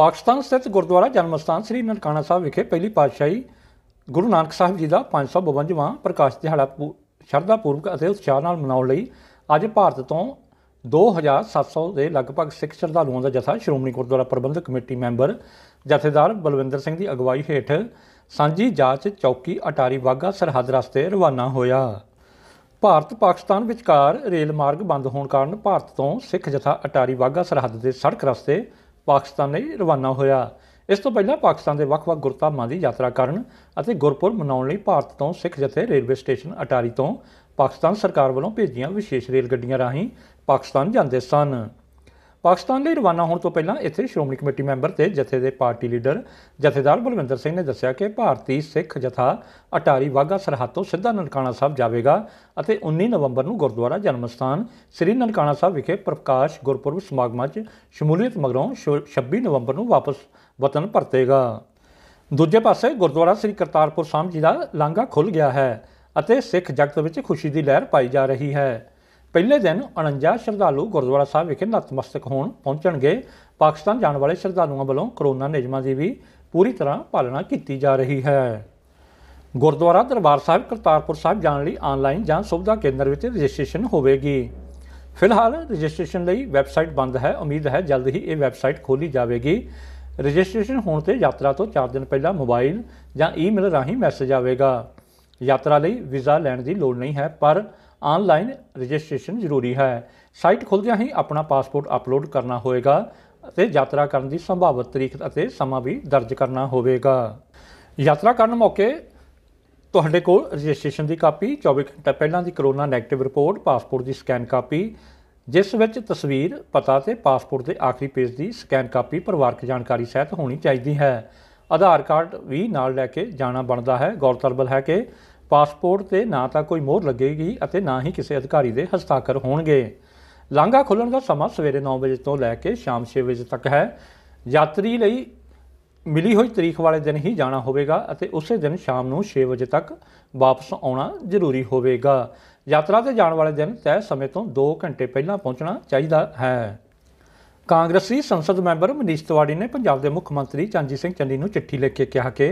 ਪਾਕਿਸਤਾਨ ਸਥਿਤ ਗੁਰਦੁਆਰਾ ਜਨਮ ਸਥਾਨ ਸ੍ਰੀ ਨਨਕਾਣਾ ਸਾਹਿਬ ਵਿਖੇ ਪਹਿਲੀ ਪਾਤਸ਼ਾਹੀ ਗੁਰੂ ਨਾਨਕ ਸਾਹਿਬ ਜੀ ਦਾ 552ਵਾਂ ਪ੍ਰਕਾਸ਼ ਦਿਹਾੜਾ ਸ਼ਰਧਾ ਪੂਰਵਕ ਅਤੇ ਉਤਸ਼ਾਹ ਨਾਲ ਮਨਾਉਣ ਲਈ ਅੱਜ ਭਾਰਤ ਤੋਂ 2700 ਦੇ ਲਗਭਗ ਸਿੱਖ ਸ਼ਰਧਾਲੂਆਂ ਦਾ ਜਥਾ ਸ਼੍ਰੋਮਣੀ ਗੁਰਦੁਆਰਾ ਪ੍ਰਬੰਧਕ ਕਮੇਟੀ ਮੈਂਬਰ ਜਥੇਦਾਰ ਬਲਵਿੰਦਰ ਸਿੰਘ ਦੀ ਅਗਵਾਈ ਹੇਠ ਸਾਂਝੀ ਜਾਂਚ ਚੌਕੀ ਅਟਾਰੀ ਵਾਗਾ ਸਰਹੱਦ ਰਸਤੇ ਰਵਾਨਾ ਹੋਇਆ ਭਾਰਤ ਪਾਕਿਸਤਾਨ ਵਿਚਕਾਰ ਰੇਲ ਮਾਰਗ ਬੰਦ ਹੋਣ ਕਾਰਨ ਭਾਰਤ ਤੋਂ ਸਿੱਖ ਜਥਾ ਅਟਾਰੀ ਵਾਗਾ ਸਰਹੱਦ ਦੇ ਸੜਕ ਰਸਤੇ ਪਾਕਿਸਤਾਨ ਲਈ ਰਵਾਨਾ ਹੋਇਆ ਇਸ ਤੋਂ ਪਹਿਲਾਂ ਪਾਕਿਸਤਾਨ ਦੇ ਵੱਖ-ਵੱਖ ਗੁਰਧਾਮਾਂ ਦੀ ਯਾਤਰਾ ਕਰਨ ਅਤੇ ਗੁਰਪੁਰਬ ਮਨਾਉਣ ਲਈ ਭਾਰਤ ਤੋਂ ਸਿੱਖ ਜਥੇ ਰੇਲਵੇ ਸਟੇਸ਼ਨ ਅਟਾਰੀ ਤੋਂ ਪਾਕਿਸਤਾਨ ਸਰਕਾਰ ਵੱਲੋਂ ਭੇਜੀਆਂ ਵਿਸ਼ੇਸ਼ ਰੇਲ ਗੱਡੀਆਂ ਰਾਹੀਂ ਪਾਕਿਸਤਾਨ ਜਾਂਦੇ ਸਨ ਪਾਕਿਸਤਾਨ ਲਈ ਰਵਾਨਾ ਹੋਣ ਤੋਂ ਪਹਿਲਾਂ ਇੱਥੇ ਸ਼੍ਰੋਮਣੀ ਕਮੇਟੀ ਮੈਂਬਰ ਤੇ ਜਥੇ ਦੇ ਪਾਰਟੀ ਲੀਡਰ ਜਥੇਦਾਰ ਬਲਵਿੰਦਰ ਸਿੰਘ ਨੇ ਦੱਸਿਆ ਕਿ ਭਾਰਤੀ ਸਿੱਖ ਜਥਾ ਅਟਾਰੀ ਵਾਗਾ ਸਰਹੱਦ ਤੋਂ ਸਿੱਧਾ ਨਨਕਾਣਾ ਸਾਹਿਬ ਜਾਵੇਗਾ ਅਤੇ 19 ਨਵੰਬਰ ਨੂੰ ਗੁਰਦੁਆਰਾ ਜਨਮ ਸਥਾਨ ਸ੍ਰੀ ਨਨਕਾਣਾ ਸਾਹਿਬ ਵਿਖੇ ਪ੍ਰਕਾਸ਼ ਗੁਰਪੁਰਬ ਸਮਾਗਮਾਂ 'ਚ ਸ਼ਮੂਲੀਅਤ ਮਗਰੋਂ 26 ਨਵੰਬਰ ਨੂੰ ਵਾਪਸ ਵਤਨ ਪਰਤੇਗਾ ਦੂਜੇ ਪਾਸੇ ਗੁਰਦੁਆਰਾ ਸ੍ਰੀ ਕਰਤਾਰਪੁਰ ਸਾਹਿਬ ਜੀ ਦਾ ਲਾਂਗਾ ਖੁੱਲ ਗਿਆ ਹੈ ਅਤੇ ਸਿੱਖ ਜਗਤ ਵਿੱਚ ਖੁਸ਼ੀ ਦੀ ਲਹਿਰ ਪਾਈ ਜਾ ਰਹੀ ਹੈ ਪਹਿਲੇ ਦਿਨ 49 ਸ਼ਰਧਾਲੂ ਗੁਰਦੁਆਰਾ ਸਾਹਿਬ ਵਿਖੇ ਨਤਮਸਤਕ ਹੋਣ ਪਹੁੰਚਣਗੇ ਪਾਕਿਸਤਾਨ ਜਾਣ ਵਾਲੇ ਸ਼ਰਧਾਲੂਆਂ ਵੱਲੋਂ ਕਰੋਨਾ ਨਿਯਮਾਂ ਦੀ ਵੀ ਪੂਰੀ ਤਰ੍ਹਾਂ ਪਾਲਣਾ ਕੀਤੀ ਜਾ ਰਹੀ ਹੈ ਗੁਰਦੁਆਰਾ ਦਰਬਾਰ ਸਾਹਿਬ ਕਰਤਾਰਪੁਰ ਸਾਹਿਬ ਜਾਣ ਲਈ ਆਨਲਾਈਨ ਜਾਂ ਸੁਵਿਧਾ ਕੇਂਦਰ ਵਿੱਚ ਰਜਿਸਟ੍ਰੇਸ਼ਨ ਹੋਵੇਗੀ ਫਿਲਹਾਲ ਰਜਿਸਟ੍ਰੇਸ਼ਨ ਲਈ ਵੈਬਸਾਈਟ ਬੰਦ ਹੈ ਉਮੀਦ ਹੈ ਜਲਦ ਹੀ ਇਹ ਵੈਬਸਾਈਟ ਖੋਲੀ ਜਾਵੇਗੀ ਰਜਿਸਟ੍ਰੇਸ਼ਨ ਹੋਣ ਤੇ ਯਾਤਰਾ ਤੋਂ 4 ਦਿਨ ਪਹਿਲਾਂ ਮੋਬਾਈਲ ਜਾਂ ਈਮੇਲ ਰਾਹੀਂ ਮੈਸੇਜ ਆਵੇਗਾ ਯਾਤਰਾ ਲਈ ਵੀਜ਼ਾ ਲੈਣ ਦੀ ਲੋੜ ਨਹੀਂ ਹੈ ਪਰ ਆਨਲਾਈਨ ਰਜਿਸਟ੍ਰੇਸ਼ਨ ਜ਼ਰੂਰੀ ਹੈ ਸਾਈਟ ਖੁੱਲ੍ਹਦਿਆਂ ਹੀ ਆਪਣਾ ਪਾਸਪੋਰਟ ਅਪਲੋਡ ਕਰਨਾ ਹੋਵੇਗਾ ਅਤੇ ਯਾਤਰਾ ਕਰਨ ਦੀ ਸੰਭਾਵਿਤ ਤਰੀਕ ਅਤੇ ਸਮਾਂ ਵੀ ਦਰਜ ਕਰਨਾ ਹੋਵੇਗਾ ਯਾਤਰਾ ਕਰਨ ਮੌਕੇ ਤੁਹਾਡੇ ਕੋਲ ਰਜਿਸਟ੍ਰੇਸ਼ਨ ਦੀ ਕਾਪੀ 24 ਘੰਟੇ ਪਹਿਲਾਂ ਦੀ ਕਰੋਨਾ ਨੈਗੇਟਿਵ ਰਿਪੋਰਟ ਪਾਸਪੋਰਟ ਦੀ ਸਕੈਨ ਕਾਪੀ ਜਿਸ ਵਿੱਚ ਤਸਵੀਰ ਪਤਾ ਤੇ ਪਾਸਪੋਰਟ ਦੇ ਆਖਰੀ ਪੇਜ ਦੀ ਸਕੈਨ ਕਾਪੀ ਪਰਿਵਾਰਕ ਜਾਣਕਾਰੀ ਸਹਿਤ ਹੋਣੀ ਚਾਹੀਦੀ ਹੈ ਆਧਾਰ ਕਾਰਡ ਵੀ ਨਾਲ ਲੈ ਕੇ ਜਾਣਾ ਬਣਦਾ ਹੈ ਗੌਰਤਲਬ ਹੈ ਕਿ ਪਾਸਪੋਰਟ ਤੇ ਨਾ ਤਾਂ ਕੋਈ ਮੋਹਰ ਲੱਗੇਗੀ ਅਤੇ ਨਾ ਹੀ ਕਿਸੇ ਅਧਿਕਾਰੀ ਦੇ ਹਸਤਾਖਰ ਹੋਣਗੇ ਲਾਂਘਾ ਖੁੱਲਣ ਦਾ ਸਮਾਂ ਸਵੇਰੇ 9 ਵਜੇ ਤੋਂ ਲੈ ਕੇ ਸ਼ਾਮ 6 ਵਜੇ ਤੱਕ ਹੈ ਯਾਤਰੀ ਲਈ ਮਿਲੀ ਹੋਈ ਤਾਰੀਖ ਵਾਲੇ ਦਿਨ ਹੀ ਜਾਣਾ ਹੋਵੇਗਾ ਅਤੇ ਉਸੇ ਦਿਨ ਸ਼ਾਮ ਨੂੰ 6 ਵਜੇ ਤੱਕ ਵਾਪਸ ਆਉਣਾ ਜ਼ਰੂਰੀ ਹੋਵੇਗਾ ਯਾਤਰਾ ਤੇ ਜਾਣ ਵਾਲੇ ਦਿਨ ਤੈਅ ਸਮੇਂ ਤੋਂ 2 ਘੰਟੇ ਪਹਿਲਾਂ ਪਹੁੰਚਣਾ ਚਾਹੀਦਾ ਹੈ ਕਾਂਗਰਸੀ ਸੰਸਦ ਮੈਂਬਰ ਮਨੀਸ਼ ਤਿਵਾੜੀ ਨੇ ਪੰਜਾਬ ਦੇ ਮੁੱਖ ਮੰਤਰੀ ਚੰਜੀ ਸਿੰਘ ਚੰਨੀ ਨੂੰ ਚਿੱਠੀ ਲਿਖ ਕੇ ਕਿਹਾ ਕਿ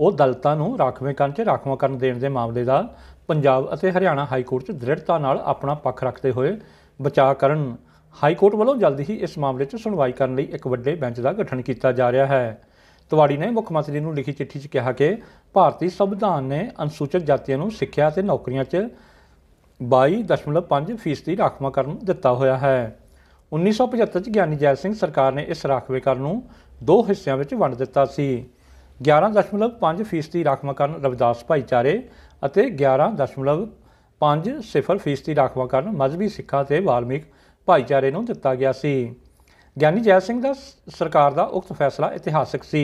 ਉਹ ਦਲਤਾਂ ਨੂੰ ਰਾਖਵੇਂ ਕਰਨ 'ਚ ਕਰਨ ਦੇਣ ਦੇ ਮਾਮਲੇ ਦਾ ਪੰਜਾਬ ਅਤੇ ਹਰਿਆਣਾ ਹਾਈ ਕੋਰਟ 'ਚ ਦ੍ਰਿੜਤਾ ਨਾਲ ਆਪਣਾ ਪੱਖ ਰੱਖਦੇ ਹੋਏ ਬਚਾਅ ਕਰਨ ਹਾਈ ਕੋਰਟ ਵੱਲੋਂ ਜਲਦੀ ਹੀ ਇਸ ਮਾਮਲੇ 'ਚ ਸੁਣਵਾਈ ਕਰਨ ਲਈ ਇੱਕ ਵੱਡੇ ਬੈਂਚ ਦਾ ਗਠਨ ਕੀਤਾ ਜਾ ਰਿਹਾ ਹੈ ਤਵਾੜੀ ਨੇ ਮੁੱਖ ਮੰਤਰੀ ਨੂੰ ਲਿਖੀ ਚਿੱਠੀ 'ਚ ਕਿਹਾ ਕਿ ਭਾਰਤੀ ਸੰਵਿਧਾਨ ਨੇ ਅਨੁਸੂਚਿਤ ਜਾਤੀਆਂ ਨੂੰ ਸਿੱਖਿਆ ਤੇ ਨੌਕਰੀਆਂ 'ਚ 22.5 ਫੀਸਦੀ ਕਰਨ ਦਿੱਤਾ ਹੋਇਆ ਹੈ 1975 'ਚ ਗਿਆਨੀ ਜੈਲ ਸਿੰਘ ਸਰਕਾਰ ਨੇ ਇਸ ਰਾਖਵੇਂਕਰਨ ਨੂੰ ਦੋ ਹਿੱਸਿਆਂ ਵਿੱਚ ਵੰਡ ਦਿੱਤਾ ਸੀ 11.5 ਫੀਸਦੀ ਰਾਖਵਾਂਕਰਨ ਰਵਿਦਾਸ ਭਾਈਚਾਰੇ ਅਤੇ 11.5 ਫੀਸਦੀ ਰਾਖਵਾਂਕਰਨ ਮਜ਼ਬੀ ਸਿੱਖਾਂ ਤੇ ਵਾਲਮੀਕ ਭਾਈਚਾਰੇ ਨੂੰ ਦਿੱਤਾ ਗਿਆ ਸੀ ਗਿਆਨੀ ਜੈ ਸਿੰਘ ਦਾ ਸਰਕਾਰ ਦਾ ਉਕਤ ਫੈਸਲਾ ਇਤਿਹਾਸਕ ਸੀ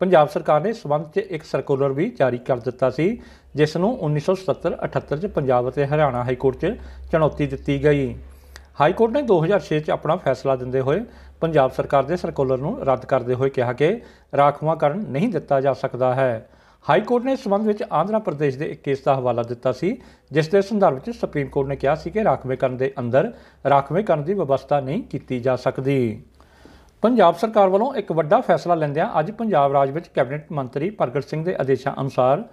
ਪੰਜਾਬ ਸਰਕਾਰ ਨੇ ਸਬੰਧ 'ਚ ਇੱਕ ਸਰਕੂਲਰ ਵੀ ਜਾਰੀ ਕਰ ਦਿੱਤਾ ਸੀ ਜਿਸ ਨੂੰ 1970 78 'ਚ ਪੰਜਾਬ ਅਤੇ ਹਰਿਆਣਾ ਹਾਈ ਕੋਰਟ 'ਚ ਚੁਣੌਤੀ ਦਿੱਤੀ ਗਈ ਹਾਈ ਕੋਰਟ ਨੇ 2006 'ਚ ਆਪਣਾ ਫੈਸਲਾ ਦਿੰਦੇ ਹੋਏ ਪੰਜਾਬ ਸਰਕਾਰ ਦੇ ਸਰਕੂਲਰ ਨੂੰ ਰੱਦ ਕਰਦੇ ਹੋਏ ਕਿਹਾ ਕਿ ਰਾਖਵਾਂ ਕਰਨ ਨਹੀਂ ਦਿੱਤਾ ਜਾ ਸਕਦਾ ਹੈ ਹਾਈ ਕੋਰਟ ਨੇ ਇਸ ਸੰਬੰਧ ਵਿੱਚ ਆਂਧਰਾ ਪ੍ਰਦੇਸ਼ ਦੇ ਇੱਕ ਕੇਸ ਦਾ ਹਵਾਲਾ ਦਿੱਤਾ ਸੀ ਜਿਸ ਦੇ ਸੰਦਰਭ ਵਿੱਚ ਸੁਪਰੀਮ ਕੋਰਟ ਨੇ ਕਿਹਾ ਸੀ ਕਿ ਰਾਖਵੇਂਕਰਨ ਦੇ ਅੰਦਰ ਰਾਖਵੇਂਕਰਨ ਦੀ ਵਿਵਸਥਾ ਨਹੀਂ ਕੀਤੀ ਜਾ ਸਕਦੀ ਪੰਜਾਬ ਸਰਕਾਰ ਵੱਲੋਂ ਇੱਕ ਵੱਡਾ ਫੈਸਲਾ ਲੈਂਦਿਆਂ ਅੱਜ ਪੰਜਾਬ ਰਾਜ ਵਿੱਚ ਕੈਬਨਿਟ ਮੰਤਰੀ ਪ੍ਰਗਟ ਸਿੰਘ ਦੇ ਆਦੇਸ਼ਾਂ ਅਨੁਸਾਰ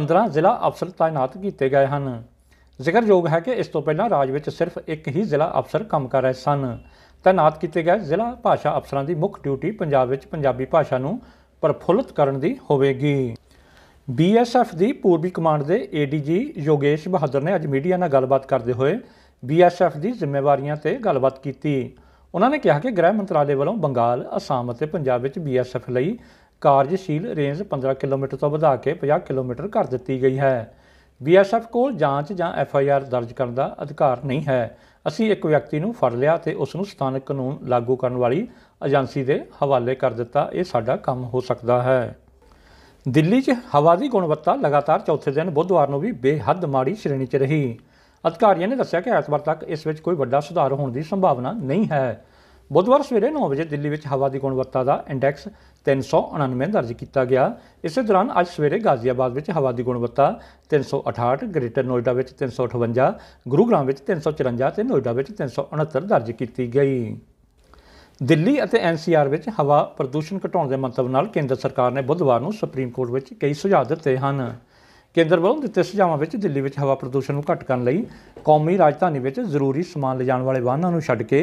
15 ਜ਼ਿਲ੍ਹਾ ਅਫਸਰ ਤਾਇਨਾਤ ਕੀਤੇ ਗਏ ਹਨ ਜ਼ਿਕਰਯੋਗ ਹੈ ਕਿ ਇਸ ਤੋਂ ਪਹਿਲਾਂ ਰਾਜ ਵਿੱਚ ਸਿਰਫ ਇੱਕ ਹੀ ਜ਼ਿਲ੍ਹਾ ਅਫਸਰ ਕੰਮ ਕਰ ਰਹੇ ਸਨ ਤਾਇਨਾਤ ਕੀਤੇ ਗਏ ਜ਼ਿਲ੍ਹਾ ਭਾਸ਼ਾ ਅਫਸਰਾਂ ਦੀ ਮੁੱਖ ਡਿਊਟੀ ਪੰਜਾਬ ਵਿੱਚ ਪੰਜਾਬੀ ਭਾਸ਼ਾ ਨੂੰ ਪਰਫੁੱਲਤ ਕਰਨ ਦੀ ਹੋਵੇਗੀ ਬੀਐਸਐਫ ਦੀ ਪੂਰਬੀ ਕਮਾਂਡ ਦੇ ਏਡੀਜੀ ਯੋਗੇਸ਼ ਬਹਾਦਰ ਨੇ ਅੱਜ ਮੀਡੀਆ ਨਾਲ ਗੱਲਬਾਤ ਕਰਦੇ ਹੋਏ ਬੀਐਸਐਫ ਦੀ ਜ਼ਿੰਮੇਵਾਰੀਆਂ ਤੇ ਗੱਲਬਾਤ ਕੀਤੀ ਉਹਨਾਂ ਨੇ ਕਿਹਾ ਕਿ ਗ੍ਰਹਿ ਮੰਤਰਾਲੇ ਵੱਲੋਂ ਬੰਗਾਲ, ਅਸਾਮ ਅਤੇ ਪੰਜਾਬ ਵਿੱਚ ਬੀਐਸਐਫ ਲਈ ਕਾਰਜਸ਼ੀਲ ਰੇਂਜ 15 ਕਿਲੋਮੀਟਰ ਤੋਂ ਵਧਾ ਕੇ 50 ਕਿਲੋਮੀਟਰ ਕਰ ਦਿੱਤੀ ਗਈ ਹੈ ਬੀਐਸਐਫ ਕੋਲ ਜਾਂਚ ਜਾਂ ਐਫਆਈਆਰ ਦਰਜ ਕਰਨ ਦਾ ਅਧਿਕਾਰ ਨਹੀਂ ਹੈ ਅਸੀਂ ਇੱਕ ਵਿਅਕਤੀ ਨੂੰ ਫੜ ਲਿਆ ਤੇ ਉਸ ਨੂੰ ਸਥਾਨਕ ਕਾਨੂੰਨ ਲਾਗੂ ਕਰਨ ਵਾਲੀ ਏਜੰਸੀ ਦੇ ਹਵਾਲੇ ਕਰ ਦਿੱਤਾ ਇਹ ਸਾਡਾ ਕੰਮ ਹੋ ਸਕਦਾ ਹੈ ਦਿੱਲੀ 'ਚ ਹਵਾ ਦੀ ਗੁਣਵੱਤਾ ਲਗਾਤਾਰ ਚੌਥੇ ਦਿਨ ਬੁੱਧਵਾਰ ਨੂੰ ਵੀ ਬੇਹੱਦ ਮਾੜੀ ਸ਼੍ਰੇਣੀ 'ਚ ਰਹੀ ਅਧਿਕਾਰੀਆਂ ਨੇ ਦੱਸਿਆ ਕਿ ਐਤਵਾਰ ਤੱਕ ਇਸ ਵਿੱਚ ਕੋਈ ਵੱਡਾ ਸੁਧਾਰ ਹੋਣ ਦੀ ਸੰਭਾਵਨਾ ਨਹੀਂ ਹੈ ਬੁੱਧਵਾਰ ਸਵੇਰੇ 9 ਵਜੇ ਦਿੱਲੀ ਵਿੱਚ ਹਵਾ ਦੀ ਗੁਣਵੱਤਾ ਦਾ ਇੰਡੈਕਸ 399 ਦਰਜ ਕੀਤਾ ਗਿਆ ਇਸੇ ਦੌਰਾਨ ਅੱਜ ਸਵੇਰੇ ਗਾਜ਼ੀਆਬਾਦ ਵਿੱਚ ਹਵਾ ਦੀ ਗੁਣਵੱਤਾ 368 ਗ੍ਰੇਟਰ ਨੋਇਡਾ ਵਿੱਚ 358 ਗੁਰੂਗ੍ਰਾਮ ਵਿੱਚ 354 ਤੇ ਨੋਇਡਾ ਵਿੱਚ 369 ਦਰਜ ਕੀਤੀ ਗਈ ਦਿੱਲੀ ਅਤੇ ਐਨਸੀਆਰ ਵਿੱਚ ਹਵਾ ਪ੍ਰਦੂਸ਼ਣ ਘਟਾਉਣ ਦੇ ਮੰਤਵ ਨਾਲ ਕੇਂਦਰ ਸਰਕਾਰ ਨੇ ਬੁੱਧਵਾਰ ਨੂੰ ਸੁਪਰੀਮ ਕੋਰਟ ਵਿੱਚ ਕਈ ਸੁਝਾਅ ਦਿੱਤੇ ਹਨ ਕੇਂਦਰ ਵੱਲੋਂ ਦਿੱਤੇ ਸੁਝਾਵਾਂ ਵਿੱਚ ਦਿੱਲੀ ਵਿੱਚ ਹਵਾ ਪ੍ਰਦੂਸ਼ਣ ਨੂੰ ਘਟ ਕਰਨ ਲਈ ਕੌਮੀ ਰਾਜਧਾਨੀ ਵਿੱਚ ਜ਼ਰੂਰੀ ਸਮਾਨ ਲਿਜਾਣ ਵਾਲੇ ਵਾਹਨਾਂ ਨੂੰ ਛੱਡ ਕੇ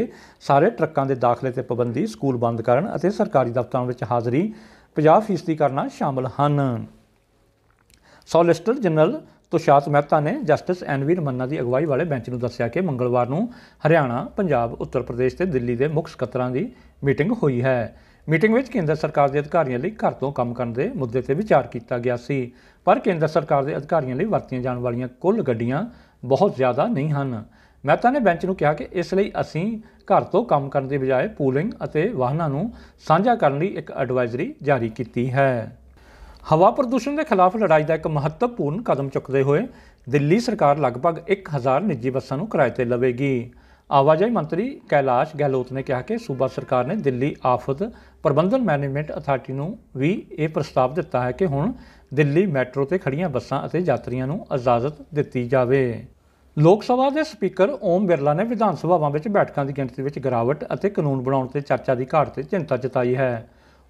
ਸਾਰੇ ਟਰੱਕਾਂ ਦੇ ਦਾਖਲੇ ਤੇ ਪਾਬੰਦੀ ਸਕੂਲ ਬੰਦ ਕਰਨ ਅਤੇ ਸਰਕਾਰੀ ਦਫ਼ਤਰਾਂ ਵਿੱਚ ਹਾਜ਼ਰੀ 50% ਕਰਨਾ ਸ਼ਾਮਲ ਹਨ ਸੋਲਿਸਟਰ ਜਨਰਲ ਤੁਸ਼ਾਤ ਮਹਿਤਾ ਨੇ ਜਸਟਿਸ ਐਨਵੀ ਰਮੰਨਾ ਦੀ ਅਗਵਾਈ ਵਾਲੇ ਬੈਂਚ ਨੂੰ ਦੱਸਿਆ ਕਿ ਮੰਗਲਵਾਰ ਨੂੰ ਹਰਿਆਣਾ, ਪੰਜਾਬ, ਉੱਤਰ ਪ੍ਰਦੇਸ਼ ਤੇ ਦਿੱਲੀ ਦੇ ਮੁੱਖ ਸਕੱਤਰਾਂ ਦੀ ਮੀਟਿੰਗ ਹੋਈ ਹੈ। ਮੀਟਿੰਗ ਵਿੱਚ ਕੇਂਦਰ ਸਰਕਾਰ ਦੇ ਅਧਿਕਾਰੀਆਂ ਲਈ ਘਰ ਤੋਂ ਕੰਮ ਕਰਨ ਦੇ ਮੁੱਦੇ ਤੇ ਵਿਚਾਰ ਕੀਤਾ ਗਿਆ ਸੀ ਪਰ ਕੇਂਦਰ ਸਰਕਾਰ ਦੇ ਅਧਿਕਾਰੀਆਂ ਲਈ ਵਰਤੀਆਂ ਜਾਣ ਵਾਲੀਆਂ ਕੁੱਲ ਗੱਡੀਆਂ ਬਹੁਤ ਜ਼ਿਆਦਾ ਨਹੀਂ ਹਨ ਮਹਿਤਾ ਨੇ ਬੈਂਚ ਨੂੰ ਕਿਹਾ ਕਿ ਇਸ ਲਈ ਅਸੀਂ ਘਰ ਤੋਂ ਕੰਮ ਕਰਨ ਦੀ ਬਜਾਏ ਪੂਲਿੰਗ ਅਤੇ ਵਾਹਨਾਂ ਨੂੰ ਸਾਂਝਾ ਕਰਨ ਲਈ ਇੱਕ ਐਡਵਾਈਜ਼ਰੀ ਜਾਰੀ ਕੀਤੀ ਹੈ ਹਵਾ ਪ੍ਰਦੂਸ਼ਣ ਦੇ ਖਿਲਾਫ ਲੜਾਈ ਦਾ ਇੱਕ ਮਹੱਤਵਪੂਰਨ ਕਦਮ ਚੁੱਕਦੇ ਹੋਏ ਦਿੱਲੀ ਸਰਕਾਰ ਲਗਭਗ 1000 ਨਿੱਜੀ ਬੱਸਾਂ ਨੂੰ ਕਿਰਾਏ ਤੇ ਲਵੇਗੀ ਆਵਾਜਾਈ ਮੰਤਰੀ ਕੈਲਾਸ਼ ਗਹਿਲੋਤ ਨੇ ਕਿਹਾ ਕਿ ਸੂਬਾ ਸਰਕਾਰ ਨੇ ਦਿੱਲੀ ਆਫਤ ਪ੍ਰਬੰਧਨ ਮੈਨੇਜਮੈਂਟ ਅਥਾਰਟੀ ਨੂੰ ਵੀ ਇਹ ਪ੍ਰਸਤਾਵ ਦਿੱਤਾ ਹੈ ਕਿ ਹੁਣ ਦਿੱਲੀ ਮੈਟਰੋ ਤੇ ਖੜੀਆਂ ਬੱਸਾਂ ਅਤੇ ਯਾਤਰੀਆਂ ਨੂੰ ਇਜਾਜ਼ਤ ਦਿੱਤੀ ਜਾਵੇ ਲੋਕ ਸਭਾ ਦੇ ਸਪੀਕਰ ਓਮ ਬਿਰਲਾ ਨੇ ਵਿਧਾਨ ਸਭਾਵਾਂ ਵਿੱਚ ਬੈਠਕਾਂ ਦੀ ਗਿਣਤੀ ਵਿੱਚ ਗਰਾਵਟ ਅਤੇ ਕਾਨੂੰਨ ਬਣਾਉਣ ਤੇ ਚਰਚਾ ਦੀ ਘਾਟ ਤੇ ਚਿੰਤਾ ਜਤਾਈ ਹੈ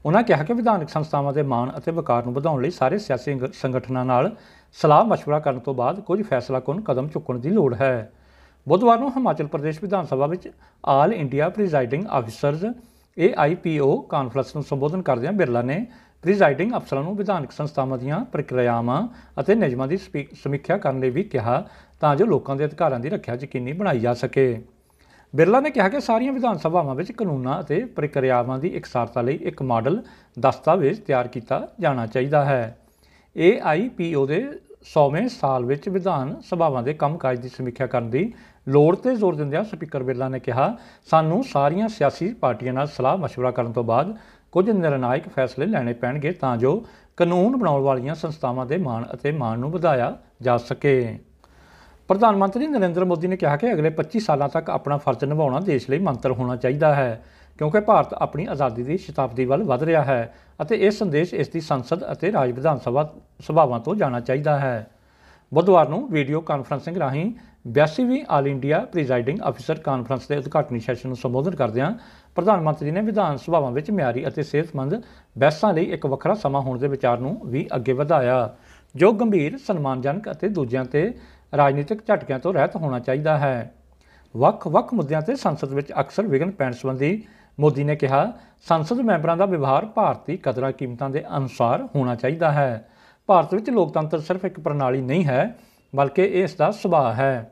ਉਨ੍ਹਾਂ ਕਿਹਾ ਕਿ ਵਿਧਾਨਕ ਸੰਸਥਾਵਾਂ ਦੇ ਮਾਣ ਅਤੇ ਵਕਾਰ ਨੂੰ ਵਧਾਉਣ ਲਈ ਸਾਰੇ ਸਿਆਸੀ ਸੰਗਠਨਾਂ ਨਾਲ ਸਲਾਹ مشورہ ਕਰਨ ਤੋਂ ਬਾਅਦ ਕੁਝ ਫੈਸਲਾਕੁਨ ਕਦਮ ਚੁੱਕਣ ਦੀ ਲੋੜ ਹੈ ਬੁੱਧਵਾਰ ਨੂੰ ਹਿਮਾਚਲ ਪ੍ਰਦੇਸ਼ ਵਿਧਾਨ ਸਭਾ ਵਿੱਚ all India presiding officers AIPO conference ਨੂੰ ਸੰਬੋਧਨ ਕਰਦਿਆਂ ਬਿਰਲਾ ਨੇ ਪ੍ਰੈਜ਼ਾਈਡਿੰਗ ਅਫਸਰਾਂ ਨੂੰ ਵਿਧਾਨਕ ਸੰਸਥਾਵਾਂ ਦੀਆਂ ਪ੍ਰਕਿਰਿਆਵਾਂ ਅਤੇ ਨਿਯਮਾਂ ਦੀ ਸਮੀਖਿਆ ਕਰਨ ਲਈ ਵੀ ਕਿਹਾ ਤਾਂ ਜੋ ਲੋਕਾਂ ਦੇ ਅਧਿਕਾਰਾਂ ਦੀ ਰੱਖਿਆ ਯਕੀਨੀ ਬਣਾਈ ਜਾ ਸਕੇ ਬਿਰਲਾ ਨੇ ਕਿਹਾ ਕਿ ਸਾਰੀਆਂ ਵਿਧਾਨ ਸਭਾਵਾਂ ਵਿੱਚ ਕਾਨੂੰਨਾਂ ਅਤੇ ਪ੍ਰਕਿਰਿਆਵਾਂ ਦੀ ਇਕਸਾਰਤਾ ਲਈ ਇੱਕ ਮਾਡਲ ਦਸਤਾਵੇਜ਼ ਤਿਆਰ ਕੀਤਾ ਜਾਣਾ ਚਾਹੀਦਾ ਹੈ AIPO ਦੇ 100ਵੇਂ ਸਾਲ ਵਿੱਚ ਵਿਧਾਨ ਸਭਾਵਾਂ ਦੇ ਕੰਮਕਾਜ ਦੀ ਸਮੀਖਿਆ ਕਰਨ ਦੀ ਲੋੜ ਤੇ ਜ਼ੋਰ ਦਿੰਦਿਆਂ ਸਪੀਕਰ ਬਿਰਲਾ ਨੇ ਕਿਹਾ ਸਾਨੂੰ ਸਾਰੀਆਂ ਸਿਆਸੀ ਪਾਰਟੀਆਂ ਨਾਲ ਸਲਾਹ مشورہ ਕਰਨ ਤੋਂ ਬਾਅਦ ਕੁਝ ਨਿਰਣਾਇਕ ਫੈਸਲੇ ਲੈਣੇ ਪੈਣਗੇ ਤਾਂ ਜੋ ਕਾਨੂੰਨ ਬਣਾਉਣ ਵਾਲੀਆਂ ਸੰਸਥਾਵਾਂ ਦੇ ਮਾਣ ਅਤੇ ਮਾਣ ਨੂੰ ਵਧਾਇਆ ਜਾ ਸਕੇ ਪ੍ਰਧਾਨ ਮੰਤਰੀ ਨਰਿੰਦਰ ਮੋਦੀ ਨੇ ਕਿਹਾ ਕਿ ਅਗਲੇ 25 ਸਾਲਾਂ ਤੱਕ ਆਪਣਾ ਫਰਜ਼ ਨਿਭਾਉਣਾ ਦੇਸ਼ ਲਈ ਮੰਤਰ ਹੋਣਾ ਚਾਹੀਦਾ ਹੈ ਕਿਉਂਕਿ ਭਾਰਤ ਆਪਣੀ ਆਜ਼ਾਦੀ ਦੀ ਸ਼ਤਾਬਦੀ ਵੱਲ ਵਧ ਰਿਹਾ ਹੈ ਅਤੇ ਇਹ ਸੰਦੇਸ਼ ਇਸ ਦੀ ਸੰਸਦ ਅਤੇ ਰਾਜ ਵਿਧਾਨ ਸਭਾ ਸਭਾਵਾਂ ਤੋਂ ਜਾਣਾ ਚਾਹੀਦਾ ਹੈ ਬੁੱਧਵਾਰ ਨੂੰ ਵੀਡੀਓ ਕਾਨਫਰੰਸਿੰਗ ਰਾਹੀਂ 82ਵੀਂ all India presiding officer conference ਦੇ ਉਦਘਾਟਨੀ ਸੈਸ਼ਨ ਨੂੰ ਸੰਬੋਧਨ ਕਰਦਿਆਂ ਪ੍ਰਧਾਨ ਮੰਤਰੀ ਨੇ ਵਿਧਾਨ ਸਭਾਵਾਂ ਵਿੱਚ ਮਿਆਰੀ ਅਤੇ ਸਿਹਤਮੰਦ ਬਹਿਸਾਂ ਲਈ ਇੱਕ ਵੱਖਰਾ ਸਮਾਂ ਹੋਣ ਦੇ ਵਿਚਾਰ ਨੂੰ ਵੀ ਅੱਗੇ ਵਧਾਇਆ ਜੋ ਗੰਭੀਰ ਸਨਮਾਨਜਨਕ ਅਤੇ ਦੂਜਿਆਂ ਤੇ ਰਾਜਨੀਤਿਕ ਝਟਕਿਆਂ ਤੋਂ ਰਹਿਤ ਹੋਣਾ ਚਾਹੀਦਾ ਹੈ ਵੱਖ-ਵੱਖ ਮੁੱਦਿਆਂ ਤੇ ਸੰਸਦ ਵਿੱਚ ਅਕਸਰ ਵਿਗਨ ਪੈਣ ਸੰਬੰਧੀ ਮੋਦੀ ਨੇ ਕਿਹਾ ਸੰਸਦ ਮੈਂਬਰਾਂ ਦਾ ਵਿਵਹਾਰ ਭਾਰਤੀ ਕਦਰਾਂ ਕੀਮਤਾਂ ਦੇ ਅਨੁਸਾਰ ਹੋਣਾ ਚਾਹੀਦਾ ਹੈ ਭਾਰਤ ਵਿੱਚ ਲੋਕਤੰਤਰ ਸਿਰਫ ਇੱਕ ਪ੍ਰਣਾਲੀ ਨਹੀਂ ਹੈ ਬਲਕਿ ਇਹ ਇਸ ਦਾ ਸੁਭਾਅ ਹੈ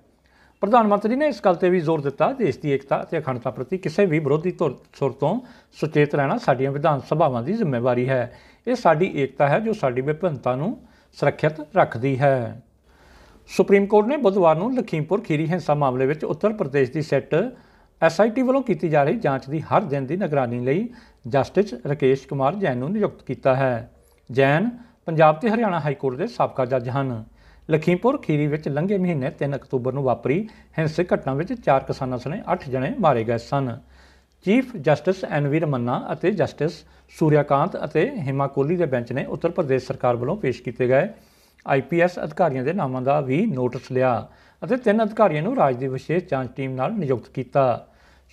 ਪ੍ਰਧਾਨ ਮੰਤਰੀ ਨੇ ਇਸ ਗੱਲ ਤੇ ਵੀ ਜ਼ੋਰ ਦਿੱਤਾ ਦੇਸ਼ ਦੀ ਇਕਤਾ ਤੇ ਅਖੰਡਤਾ ਪ੍ਰਤੀ ਕਿਸੇ ਵੀ ਵਿਰੋਧੀ ਸੁਰ ਤੋਂ ਸੁਚੇਤ ਰਹਿਣਾ ਸਾਡੀਆਂ ਵਿਧਾਨ ਸਭਾਵਾਂ ਦੀ ਜ਼ਿੰਮੇਵਾਰੀ ਹੈ ਇਹ ਸਾਡੀ ਏਕਤਾ ਹੈ ਜੋ ਸਾਡੀ ਵਿਭਿੰਨਤਾ ਨੂੰ ਸੁਰੱਖਿਅਤ ਰੱਖਦੀ ਹੈ ਸੁਪਰੀਮ ਕੋਰਟ ਨੇ ਬੁੱਧਵਾਰ ਨੂੰ ਲਖੀਮਪੁਰ ਖੀਰੀ ਹਿੰਸਾ ਮਾਮਲੇ ਵਿੱਚ ਉੱਤਰ ਪ੍ਰਦੇਸ਼ ਦੀ ਸੈੱਟ ਐਸਆਈਟੀ ਵੱਲੋਂ ਕੀਤੀ ਜਾ ਰਹੀ ਜਾਂਚ ਦੀ ਹਰ ਦਿਨ ਦੀ ਨਿਗਰਾਨੀ ਲਈ ਜਸਟਿਸ ਰਕੇਸ਼ ਕੁਮਾਰ ਜੈਨ ਨੂੰ ਨਿਯੁਕਤ ਕੀਤਾ ਹੈ ਜੈਨ ਪੰਜਾਬ ਤੇ ਹਰਿਆਣਾ ਹਾਈ ਕੋਰਟ ਦੇ ਸਾਬਕਾ ਜੱਜ ਹਨ ਲਖੀਮਪੁਰ ਖੀਰੀ ਵਿੱਚ ਲੰਘੇ ਮਹੀਨੇ 3 ਅਕਤੂਬਰ ਨੂੰ ਵਾਪਰੀ ਹਿੰਸਕ ਘਟਨਾ ਵਿੱਚ ਚਾਰ ਕਿਸਾਨਾਂ ਸਣੇ 8 ਜਣੇ ਮਾਰੇ ਗਏ ਸਨ ਚੀਫ ਜਸਟਿਸ ਐਨਵੀਰ ਰਮੰਨਾ ਅਤੇ ਜਸਟਿਸ ਸੂਰਿਆਕਾਂਤ ਅਤੇ ਹਿਮਾ ਕੋਲੀ ਦੇ ਬੈਂਚ ਨੇ ਉੱਤਰ ਪ੍ਰਦੇਸ਼ ਸਰਕਾਰ ਵੱਲੋਂ ਪੇਸ਼ ਕੀਤੇ ਗਏ ਆਈਪੀਐਸ ਅਧਿਕਾਰੀਆਂ ਦੇ ਨਾਮਾਂ ਦਾ ਵੀ ਨੋਟਿਸ ਲਿਆ ਅਤੇ ਤਿੰਨ ਅਧਿਕਾਰੀਆਂ ਨੂੰ ਰਾਜ ਦੀ ਵਿਸ਼ੇਸ਼ ਜਾਂਚ ਟੀਮ ਨਾਲ ਨਿਯੁਕਤ ਕੀਤਾ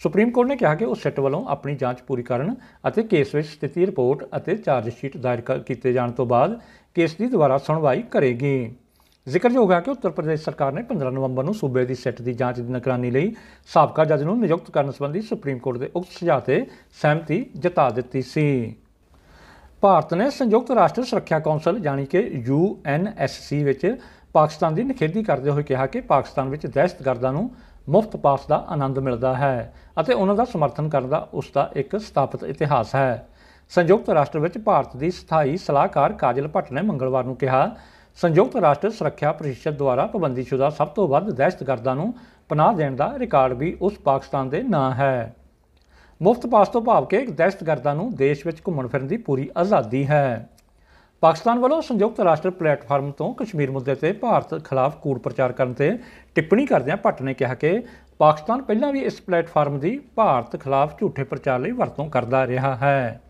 ਸੁਪਰੀਮ ਕੋਰਟ ਨੇ ਕਿਹਾ ਕਿ ਉਹ ਸੈਟ ਵੱਲੋਂ ਆਪਣੀ ਜਾਂਚ ਪੂਰੀ ਕਰਨ ਅਤੇ ਕੇਸ ਵਿੱਚ ਸਥਿਤੀ ਰਿਪੋਰਟ ਅਤੇ ਚਾਰਜ ਸ਼ੀਟ ਦਾਇਰ ਕੀਤੇ ਜਾਣ ਤੋਂ ਬਾਅਦ ਕੇਸ ਦੀ ਦੁਬਾਰਾ ਸੁਣਵਾਈ ਕਰੇਗੀ ਜ਼ਿਕਰਯੋਗ ਹੈ ਕਿ ਉੱਤਰ ਪ੍ਰਦੇਸ਼ ਸਰਕਾਰ ਨੇ 15 ਨਵੰਬਰ ਨੂੰ ਸੂਬੇ ਦੀ ਸੈੱਟ ਦੀ ਜਾਂਚ ਦੀ ਨਿਗਰਾਨੀ ਲਈ ਸਾਬਕਾ ਜੱਜ ਨੂੰ ਨਿਯੁਕਤ ਕਰਨ ਸੰਬੰਧੀ ਸੁਪਰੀਮ ਕੋਰਟ ਦੇ ਉਕਤ ਸੁਝਾਅ ਤੇ ਸਹਿਮਤੀ ਜਤਾ ਦਿੱਤੀ ਸੀ ਭਾਰਤ ਨੇ ਸੰਯੁਕਤ ਰਾਸ਼ਟਰ ਸੁਰੱਖਿਆ ਕੌਂਸਲ ਯਾਨੀ ਕਿ UNSC ਵਿੱਚ ਪਾਕਿਸਤਾਨ ਦੀ ਨਿਖੇਧੀ ਕਰਦੇ ਹੋਏ ਕਿਹਾ ਕਿ ਪਾਕਿਸਤਾਨ ਵਿੱਚ ਦਹਿਸ਼ਤਗਰਦਾਂ ਨੂੰ ਮੁਫਤ ਪਾਸ ਦਾ ਆਨੰਦ ਮਿਲਦਾ ਹੈ ਅਤੇ ਉਹਨਾਂ ਦਾ ਸਮਰਥਨ ਕਰਨ ਦਾ ਉਸ ਦਾ ਇੱਕ ਸਥਾਪਿਤ ਇਤਿਹਾਸ ਹੈ ਸੰਯੁਕਤ ਰਾਸ਼ਟਰ ਵਿੱਚ ਭਾਰਤ ਦੀ ਸਥਾਈ ਸਲਾਹਕਾਰ ਕਾਜਲ ਭੱਟ ਨੇ ਮੰਗਲਵਾਰ ਨੂੰ ਕਿਹਾ ਸੰਯੁਕਤ ਰਾਸ਼ਟਰ ਸੁਰੱਖਿਆ ਪਰਿਸ਼ਦ ਦੁਆਰਾ ਪਾਬੰਦੀਸ਼ੁਦਾ ਸਭ ਤੋਂ ਵੱਧ ਦਹਿਸ਼ਤਗਰਦਾਂ ਨੂੰ ਪਨਾਹ ਦੇਣ ਦਾ ਰਿਕਾਰਡ ਵੀ ਉਸ ਪਾਕਿਸਤਾਨ ਦੇ ਨਾਂ ਹੈ ਮੁਫਤ ਪਾਸ ਤੋਂ ਭਾਵ ਕੇ ਦਹਿਸ਼ਤਗਰਦਾਂ ਨੂੰ ਦੇਸ਼ ਵਿੱਚ ਘੁੰਮਣ ਫਿਰਨ ਦੀ ਪੂਰੀ ਆਜ਼ਾਦੀ ਹੈ ਪਾਕਿਸਤਾਨ ਵੱਲੋਂ ਸੰਯੁਕਤ ਰਾਸ਼ਟਰ ਪਲੇਟਫਾਰਮ ਤੋਂ ਕਸ਼ਮੀਰ ਮੁੱਦੇ ਤੇ ਭਾਰਤ ਖਿਲਾਫ ਕੂੜ ਪ੍ਰਚਾਰ ਕਰਨ ਤੇ ਟਿੱਪਣੀ ਕਰਦਿਆਂ ਭੱਟ ਨੇ ਕਿਹਾ ਕਿ ਪਾਕਿਸਤਾਨ ਪਹਿਲਾਂ ਵੀ ਇਸ ਪਲੇਟਫਾਰਮ ਦੀ ਭਾਰਤ ਖਿਲਾਫ ਝੂਠੇ ਪ੍ਰਚਾਰ ਲਈ ਵਰਤੋਂ ਕਰਦਾ ਰਿਹਾ ਹੈ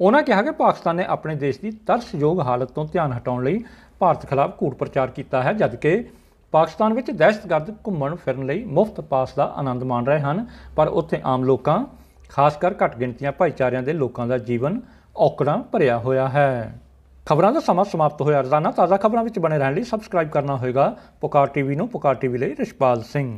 ਉਹਨਾਂ ਕਿਹਾ ਕਿ ਪਾਕਿਸਤਾਨ ਨੇ ਆਪਣੇ ਦੇਸ਼ ਦੀ ਤਰਸਯੋਗ ਹਾਲਤ ਤੋਂ ਧਿਆਨ ਹਟਾਉਣ ਲਈ ਭਾਰਤ ਖਿਲਾਫ ਕੂੜ ਪ੍ਰਚਾਰ ਕੀਤਾ ਹੈ ਜਦਕਿ ਪਾਕਿਸਤਾਨ ਵਿੱਚ ਦਹਿਸ਼ਤਗਰਦ ਘੁੰਮਣ ਫਿਰਨ ਲਈ ਮੁਫਤ ਪਾਸ ਦਾ ਆਨੰਦ ਮਾਣ ਰਹੇ ਹਨ ਪਰ ਉੱਥੇ ਆਮ ਲੋਕਾਂ ਖਾਸ ਕਰ ਘੱਟ ਗਿਣਤੀਆਂ ਭਾਈਚਾਰਿਆਂ ਦੇ ਲੋਕਾਂ ਦਾ ਜੀਵਨ ਔਕੜਾਂ ਭਰਿਆ ਹੋਇਆ ਹੈ ਖਬਰਾਂ ਦਾ ਸਮਾਂ ਸਮਾਪਤ ਹੋਇਆ ਰਜ਼ਾਨਾ ਤਾਜ਼ਾ ਖਬਰਾਂ ਵਿੱਚ ਬਣੇ ਰਹਿਣ ਲਈ ਸਬਸਕ੍ਰਾਈਬ ਕਰਨਾ ਹੋਵੇਗਾ ਪੁਕਾਰ ਟੀਵੀ ਨੂੰ ਪੁਕਾਰ ਟੀਵੀ ਲਈ ਰਿਸ਼ਪਾਲ ਸਿੰਘ